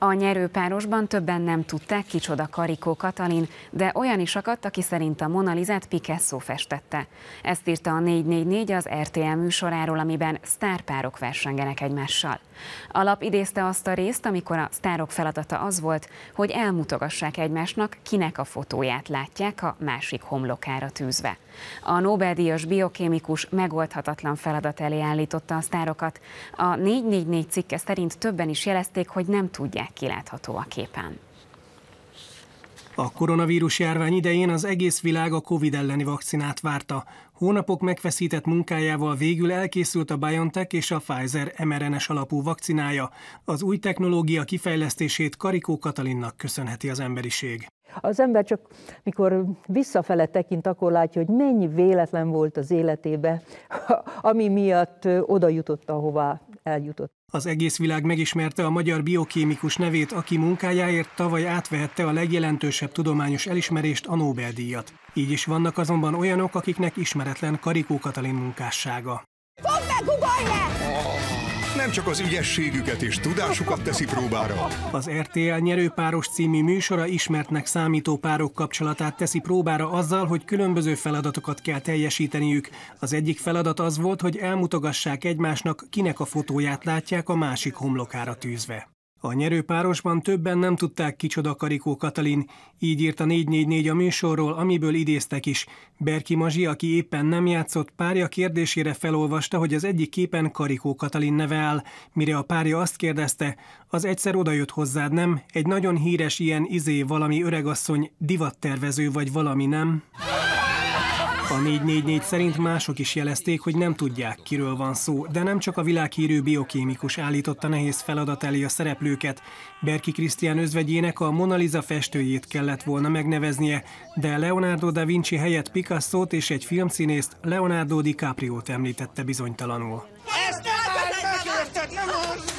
A nyerőpárosban többen nem tudták, kicsoda Karikó Katalin, de olyan is akadt, aki szerint a Monalizát Picasso festette. Ezt írta a 444 az RTL műsoráról, amiben sztárpárok versengenek egymással. Alap idézte azt a részt, amikor a sztárok feladata az volt, hogy elmutogassák egymásnak, kinek a fotóját látják a másik homlokára tűzve. A Nobel-díjas biokémikus megoldhatatlan feladat elé állította a sztárokat. A 444 cikke szerint többen is jelezték, hogy nem tudják, kilátható a képen. A koronavírus járvány idején az egész világ a COVID elleni vakcinát várta. Hónapok megfeszített munkájával végül elkészült a BioNTech és a Pfizer mrna alapú vakcinája. Az új technológia kifejlesztését Karikó Katalinnak köszönheti az emberiség. Az ember csak, mikor visszafele tekint, akkor látja, hogy mennyi véletlen volt az életébe, ami miatt oda jutott, ahová eljutott. Az egész világ megismerte a magyar biokémikus nevét, aki munkájáért tavaly átvehette a legjelentősebb tudományos elismerést, a Nobel-díjat. Így is vannak azonban olyanok, akiknek ismeretlen Karikó Katalin munkássága meg, oh, Nem csak az ügyességüket és tudásukat teszi próbára. Az RTL nyerőpáros című műsora ismertnek számító párok kapcsolatát teszi próbára azzal, hogy különböző feladatokat kell teljesíteniük. Az egyik feladat az volt, hogy elmutogassák egymásnak, kinek a fotóját látják a másik homlokára tűzve. A nyerőpárosban többen nem tudták kicsoda Karikó Katalin, így írt a 444 a műsorról, amiből idéztek is. Berki Mazsi, aki éppen nem játszott, párja kérdésére felolvasta, hogy az egyik képen Karikó Katalin neve áll, mire a párja azt kérdezte, az egyszer odajött hozzád, nem? Egy nagyon híres ilyen izé valami öregasszony, divattervező vagy valami, nem? A 444 szerint mások is jelezték, hogy nem tudják, kiről van szó, de nem csak a világhírű biokémikus állította nehéz feladat elé a szereplőket. Berki Krisztián özvegyének a Lisa festőjét kellett volna megneveznie, de Leonardo da Vinci helyett picasso és egy filmszínészt Leonardo DiCaprio-t említette bizonytalanul. Ezt nem, nem, nem, nem, nem, nem, nem, nem, nem,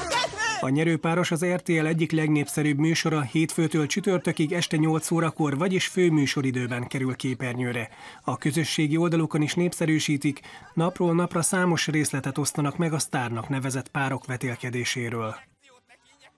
a nyerőpáros az RTL egyik legnépszerűbb műsora hétfőtől csütörtökig este 8 órakor, vagyis fő műsoridőben kerül képernyőre. A közösségi oldalukon is népszerűsítik, napról napra számos részletet osztanak meg a sztárnak nevezett párok vetélkedéséről.